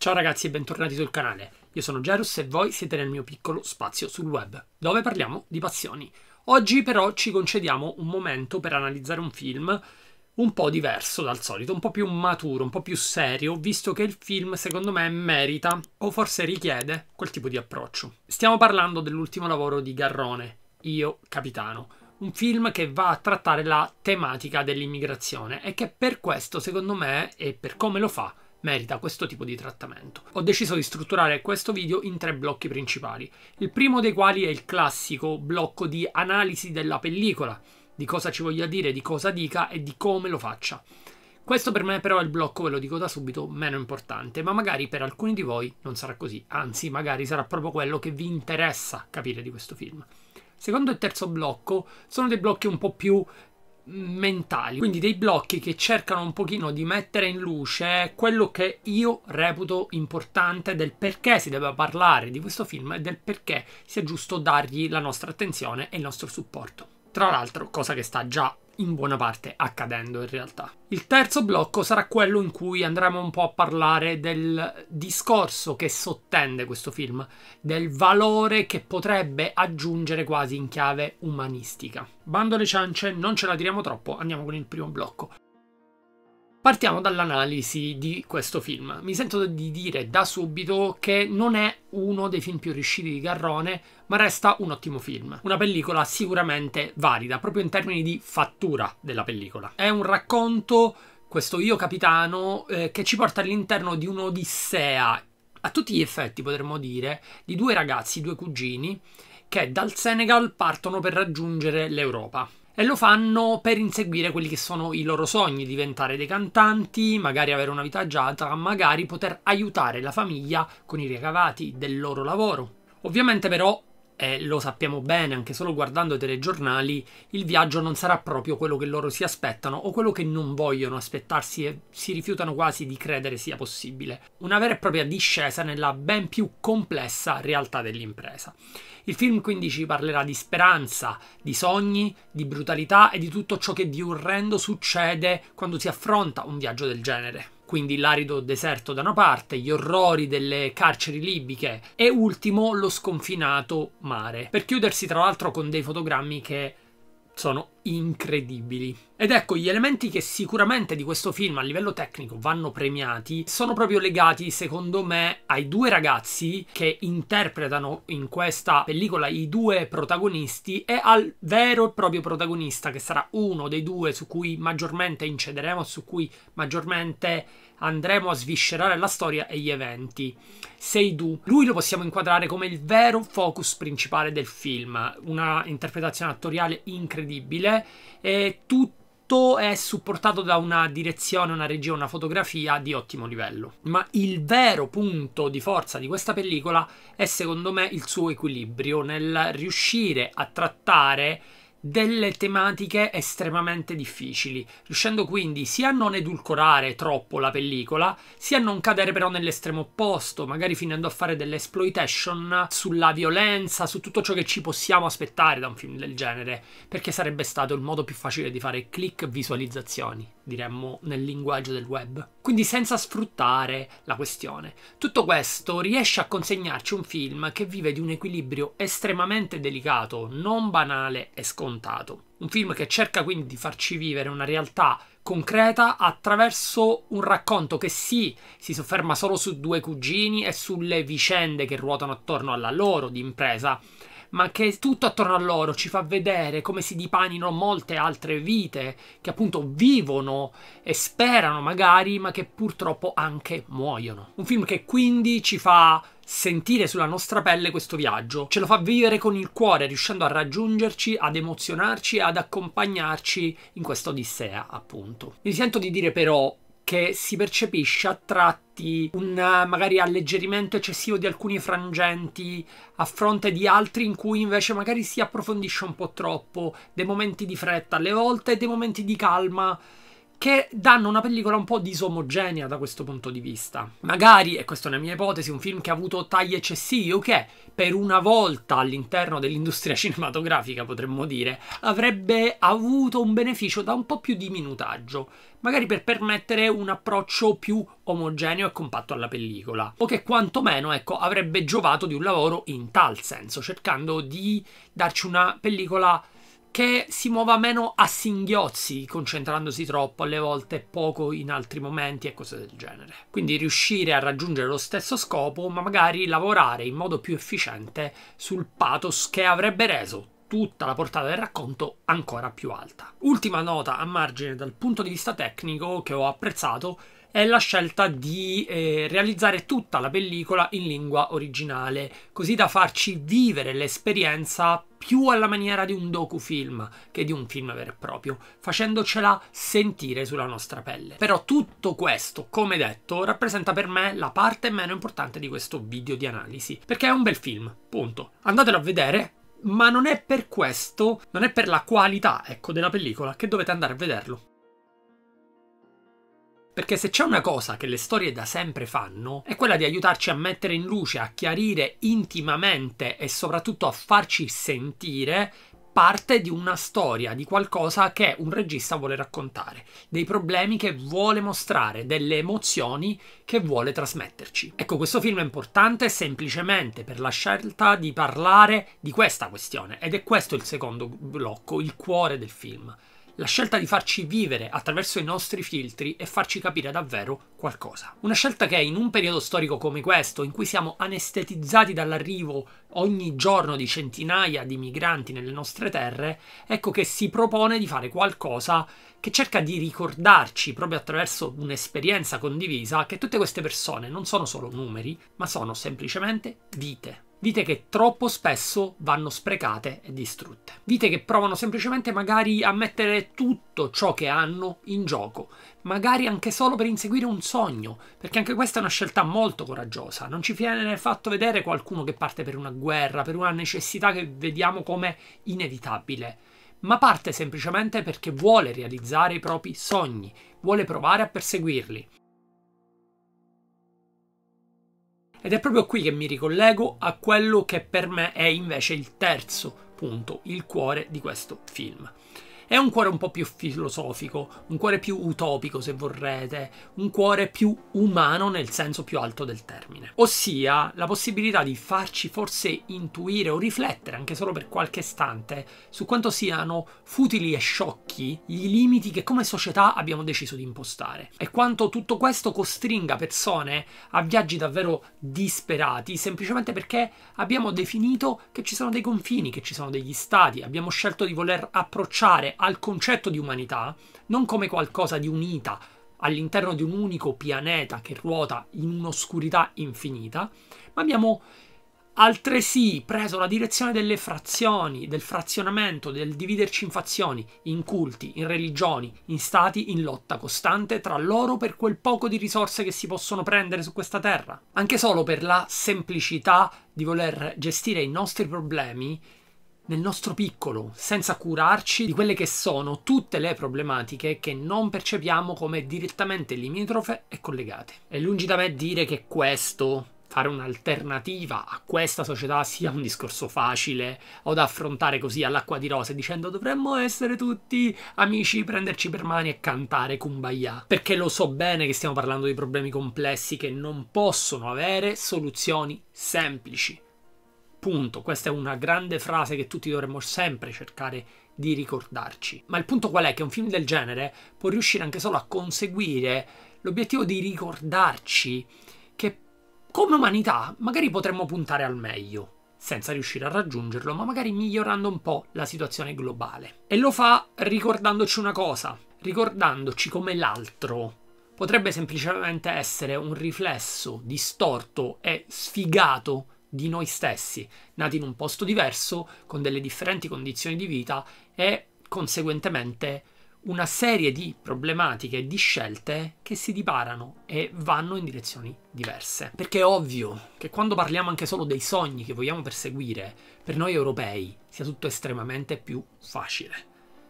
Ciao ragazzi e bentornati sul canale. Io sono Gerus e voi siete nel mio piccolo spazio sul web, dove parliamo di passioni. Oggi però ci concediamo un momento per analizzare un film un po' diverso dal solito, un po' più maturo, un po' più serio, visto che il film secondo me merita o forse richiede quel tipo di approccio. Stiamo parlando dell'ultimo lavoro di Garrone, Io Capitano, un film che va a trattare la tematica dell'immigrazione e che per questo secondo me e per come lo fa merita questo tipo di trattamento. Ho deciso di strutturare questo video in tre blocchi principali, il primo dei quali è il classico blocco di analisi della pellicola, di cosa ci voglia dire, di cosa dica e di come lo faccia. Questo per me però è il blocco, ve lo dico da subito, meno importante, ma magari per alcuni di voi non sarà così, anzi magari sarà proprio quello che vi interessa capire di questo film. Secondo e terzo blocco sono dei blocchi un po' più mentali, quindi dei blocchi che cercano un pochino di mettere in luce quello che io reputo importante del perché si debba parlare di questo film e del perché sia giusto dargli la nostra attenzione e il nostro supporto. Tra l'altro, cosa che sta già in buona parte accadendo in realtà. Il terzo blocco sarà quello in cui andremo un po' a parlare del discorso che sottende questo film, del valore che potrebbe aggiungere quasi in chiave umanistica. Bando le ciance, non ce la tiriamo troppo, andiamo con il primo blocco. Partiamo dall'analisi di questo film. Mi sento di dire da subito che non è uno dei film più riusciti di Garrone, ma resta un ottimo film. Una pellicola sicuramente valida, proprio in termini di fattura della pellicola. È un racconto, questo Io Capitano, eh, che ci porta all'interno di un'odissea, a tutti gli effetti potremmo dire, di due ragazzi, due cugini, che dal Senegal partono per raggiungere l'Europa e lo fanno per inseguire quelli che sono i loro sogni, diventare dei cantanti, magari avere una vita agiata, magari poter aiutare la famiglia con i ricavati del loro lavoro. Ovviamente però e lo sappiamo bene, anche solo guardando i telegiornali, il viaggio non sarà proprio quello che loro si aspettano o quello che non vogliono aspettarsi e si rifiutano quasi di credere sia possibile. Una vera e propria discesa nella ben più complessa realtà dell'impresa. Il film quindi ci parlerà di speranza, di sogni, di brutalità e di tutto ciò che di orrendo succede quando si affronta un viaggio del genere quindi l'arido deserto da una parte, gli orrori delle carceri libiche e ultimo lo sconfinato mare. Per chiudersi tra l'altro con dei fotogrammi che sono incredibili. Ed ecco, gli elementi che sicuramente di questo film a livello tecnico vanno premiati sono proprio legati, secondo me, ai due ragazzi che interpretano in questa pellicola i due protagonisti e al vero e proprio protagonista, che sarà uno dei due su cui maggiormente incederemo, su cui maggiormente andremo a sviscerare la storia e gli eventi. Seidu, lui lo possiamo inquadrare come il vero focus principale del film, una interpretazione attoriale incredibile comunque eh, tutto è supportato da una direzione, una regia, una fotografia di ottimo livello. Ma il vero punto di forza di questa pellicola è secondo me il suo equilibrio nel riuscire a trattare delle tematiche estremamente difficili, riuscendo quindi sia a non edulcorare troppo la pellicola, sia a non cadere però nell'estremo opposto, magari finendo a fare dell'exploitation sulla violenza, su tutto ciò che ci possiamo aspettare da un film del genere, perché sarebbe stato il modo più facile di fare click visualizzazioni diremmo nel linguaggio del web, quindi senza sfruttare la questione. Tutto questo riesce a consegnarci un film che vive di un equilibrio estremamente delicato, non banale e scontato. Un film che cerca quindi di farci vivere una realtà concreta attraverso un racconto che sì, si sofferma solo su due cugini e sulle vicende che ruotano attorno alla loro di impresa, ma che tutto attorno a loro ci fa vedere come si dipanino molte altre vite che appunto vivono e sperano magari, ma che purtroppo anche muoiono. Un film che quindi ci fa sentire sulla nostra pelle questo viaggio, ce lo fa vivere con il cuore, riuscendo a raggiungerci, ad emozionarci e ad accompagnarci in questa odissea, appunto. Mi sento di dire però che si percepisce a tratti un magari alleggerimento eccessivo di alcuni frangenti a fronte di altri in cui invece magari si approfondisce un po' troppo, dei momenti di fretta alle volte dei momenti di calma che danno una pellicola un po' disomogenea da questo punto di vista. Magari, e questa è una mia ipotesi, un film che ha avuto tagli eccessivi o che per una volta all'interno dell'industria cinematografica, potremmo dire, avrebbe avuto un beneficio da un po' più di minutaggio, magari per permettere un approccio più omogeneo e compatto alla pellicola, o che quantomeno ecco, avrebbe giovato di un lavoro in tal senso, cercando di darci una pellicola che si muova meno a singhiozzi, concentrandosi troppo alle volte poco in altri momenti e cose del genere. Quindi riuscire a raggiungere lo stesso scopo, ma magari lavorare in modo più efficiente sul pathos che avrebbe reso tutta la portata del racconto ancora più alta. Ultima nota a margine dal punto di vista tecnico che ho apprezzato è la scelta di eh, realizzare tutta la pellicola in lingua originale, così da farci vivere l'esperienza più alla maniera di un docufilm che di un film vero e proprio, facendocela sentire sulla nostra pelle. Però tutto questo, come detto, rappresenta per me la parte meno importante di questo video di analisi, perché è un bel film, punto. Andatelo a vedere, ma non è per questo, non è per la qualità, ecco, della pellicola che dovete andare a vederlo. Perché se c'è una cosa che le storie da sempre fanno, è quella di aiutarci a mettere in luce, a chiarire intimamente e soprattutto a farci sentire parte di una storia, di qualcosa che un regista vuole raccontare, dei problemi che vuole mostrare, delle emozioni che vuole trasmetterci. Ecco, questo film è importante semplicemente per la scelta di parlare di questa questione ed è questo il secondo blocco, il cuore del film la scelta di farci vivere attraverso i nostri filtri e farci capire davvero qualcosa. Una scelta che in un periodo storico come questo, in cui siamo anestetizzati dall'arrivo ogni giorno di centinaia di migranti nelle nostre terre, ecco che si propone di fare qualcosa che cerca di ricordarci proprio attraverso un'esperienza condivisa che tutte queste persone non sono solo numeri, ma sono semplicemente vite vite che troppo spesso vanno sprecate e distrutte, vite che provano semplicemente magari a mettere tutto ciò che hanno in gioco, magari anche solo per inseguire un sogno, perché anche questa è una scelta molto coraggiosa, non ci viene fatto vedere qualcuno che parte per una guerra, per una necessità che vediamo come inevitabile, ma parte semplicemente perché vuole realizzare i propri sogni, vuole provare a perseguirli. Ed è proprio qui che mi ricollego a quello che per me è invece il terzo punto, il cuore di questo film. È un cuore un po' più filosofico, un cuore più utopico se vorrete, un cuore più umano nel senso più alto del termine. Ossia la possibilità di farci forse intuire o riflettere anche solo per qualche istante su quanto siano futili e sciocchi i limiti che come società abbiamo deciso di impostare e quanto tutto questo costringa persone a viaggi davvero disperati semplicemente perché abbiamo definito che ci sono dei confini, che ci sono degli stati, abbiamo scelto di voler approcciare al concetto di umanità non come qualcosa di unita all'interno di un unico pianeta che ruota in un'oscurità infinita, ma abbiamo altresì preso la direzione delle frazioni, del frazionamento, del dividerci in fazioni, in culti, in religioni, in stati in lotta costante tra loro per quel poco di risorse che si possono prendere su questa terra. Anche solo per la semplicità di voler gestire i nostri problemi nel nostro piccolo, senza curarci di quelle che sono tutte le problematiche che non percepiamo come direttamente limitrofe e collegate. È lungi da me dire che questo fare un'alternativa a questa società sia un discorso facile o da affrontare così all'acqua di rose dicendo dovremmo essere tutti amici, prenderci per mani e cantare kumbaya. Perché lo so bene che stiamo parlando di problemi complessi che non possono avere soluzioni semplici. Punto. Questa è una grande frase che tutti dovremmo sempre cercare di ricordarci. Ma il punto qual è? Che un film del genere può riuscire anche solo a conseguire l'obiettivo di ricordarci che come umanità magari potremmo puntare al meglio, senza riuscire a raggiungerlo, ma magari migliorando un po' la situazione globale. E lo fa ricordandoci una cosa, ricordandoci come l'altro potrebbe semplicemente essere un riflesso distorto e sfigato di noi stessi, nati in un posto diverso, con delle differenti condizioni di vita e conseguentemente una serie di problematiche e di scelte che si diparano e vanno in direzioni diverse. Perché è ovvio che quando parliamo anche solo dei sogni che vogliamo perseguire, per noi europei sia tutto estremamente più facile.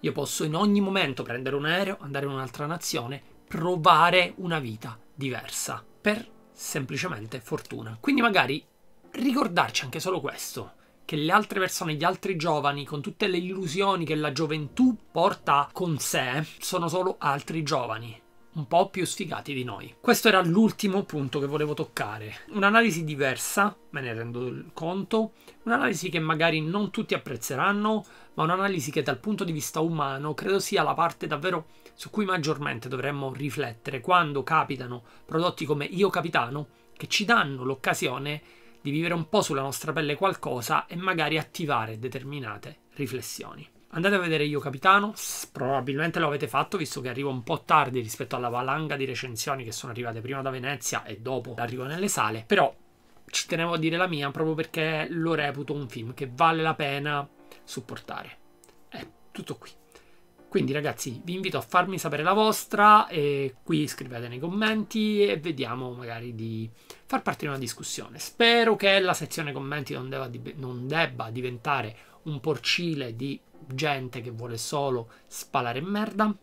Io posso in ogni momento prendere un aereo, andare in un'altra nazione, provare una vita diversa, per semplicemente fortuna. Quindi magari ricordarci anche solo questo, che le altre persone, gli altri giovani, con tutte le illusioni che la gioventù porta con sé, sono solo altri giovani un po' più sfigati di noi. Questo era l'ultimo punto che volevo toccare. Un'analisi diversa, me ne rendo conto, un'analisi che magari non tutti apprezzeranno, ma un'analisi che dal punto di vista umano credo sia la parte davvero su cui maggiormente dovremmo riflettere quando capitano prodotti come Io Capitano che ci danno l'occasione di di vivere un po' sulla nostra pelle qualcosa e magari attivare determinate riflessioni. Andate a vedere Io Capitano, probabilmente lo avete fatto visto che arrivo un po' tardi rispetto alla valanga di recensioni che sono arrivate prima da Venezia e dopo l'arrivo nelle sale, però ci tenevo a dire la mia proprio perché lo reputo un film che vale la pena supportare. È tutto qui. Quindi ragazzi vi invito a farmi sapere la vostra e qui scrivete nei commenti e vediamo magari di far partire una discussione. Spero che la sezione commenti non debba, non debba diventare un porcile di gente che vuole solo spalare merda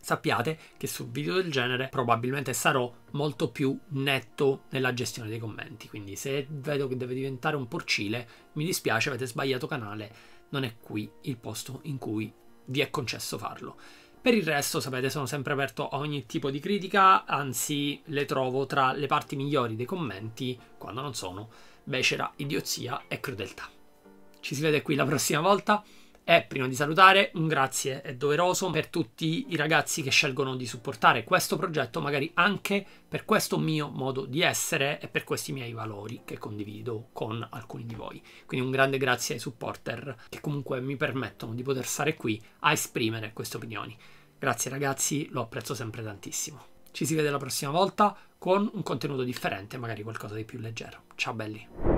sappiate che su video del genere probabilmente sarò molto più netto nella gestione dei commenti. Quindi se vedo che deve diventare un porcile, mi dispiace, avete sbagliato canale, non è qui il posto in cui vi è concesso farlo. Per il resto, sapete, sono sempre aperto a ogni tipo di critica, anzi le trovo tra le parti migliori dei commenti quando non sono becera, idiozia e crudeltà. Ci si vede qui la prossima volta. E eh, prima di salutare, un grazie è doveroso per tutti i ragazzi che scelgono di supportare questo progetto, magari anche per questo mio modo di essere e per questi miei valori che condivido con alcuni di voi. Quindi un grande grazie ai supporter che comunque mi permettono di poter stare qui a esprimere queste opinioni. Grazie ragazzi, lo apprezzo sempre tantissimo. Ci si vede la prossima volta con un contenuto differente, magari qualcosa di più leggero. Ciao belli!